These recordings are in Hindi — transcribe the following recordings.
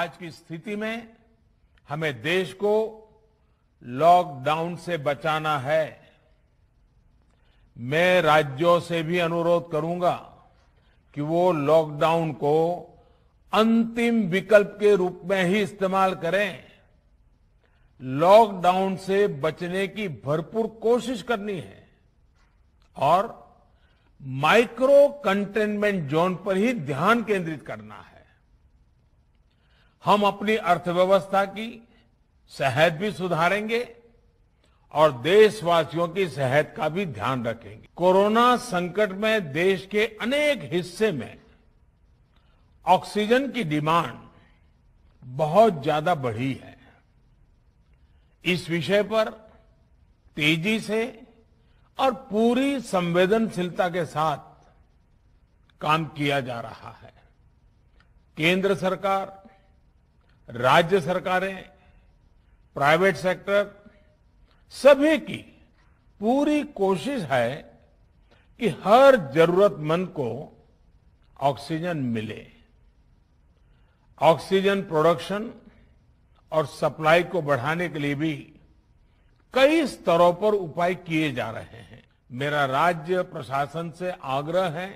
आज की स्थिति में हमें देश को लॉकडाउन से बचाना है मैं राज्यों से भी अनुरोध करूंगा कि वो लॉकडाउन को अंतिम विकल्प के रूप में ही इस्तेमाल करें लॉकडाउन से बचने की भरपूर कोशिश करनी है और माइक्रो कंटेनमेंट जोन पर ही ध्यान केंद्रित करना है हम अपनी अर्थव्यवस्था की सेहत भी सुधारेंगे और देशवासियों की सेहत का भी ध्यान रखेंगे कोरोना संकट में देश के अनेक हिस्से में ऑक्सीजन की डिमांड बहुत ज्यादा बढ़ी है इस विषय पर तेजी से और पूरी संवेदनशीलता के साथ काम किया जा रहा है केंद्र सरकार राज्य सरकारें प्राइवेट सेक्टर सभी की पूरी कोशिश है कि हर जरूरतमंद को ऑक्सीजन मिले ऑक्सीजन प्रोडक्शन और सप्लाई को बढ़ाने के लिए भी कई स्तरों पर उपाय किए जा रहे हैं मेरा राज्य प्रशासन से आग्रह है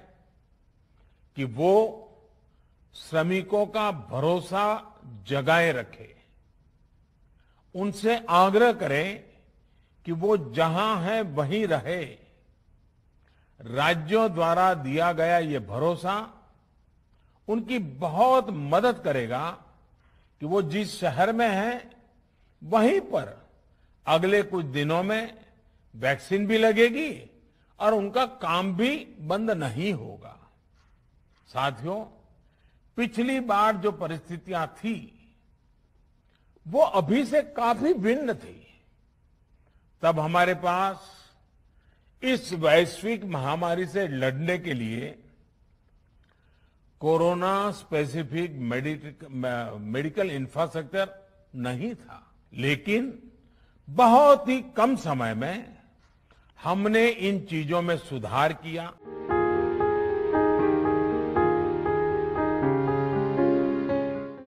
कि वो श्रमिकों का भरोसा जगाए रखे उनसे आग्रह करें कि वो जहां है वहीं रहे राज्यों द्वारा दिया गया ये भरोसा उनकी बहुत मदद करेगा कि वो जिस शहर में है वहीं पर अगले कुछ दिनों में वैक्सीन भी लगेगी और उनका काम भी बंद नहीं होगा साथियों पिछली बार जो परिस्थितियां थी वो अभी से काफी भिन्न थी तब हमारे पास इस वैश्विक महामारी से लड़ने के लिए कोरोना स्पेसिफिक मेडिकल इंफ्रास्ट्रक्चर नहीं था लेकिन बहुत ही कम समय में हमने इन चीजों में सुधार किया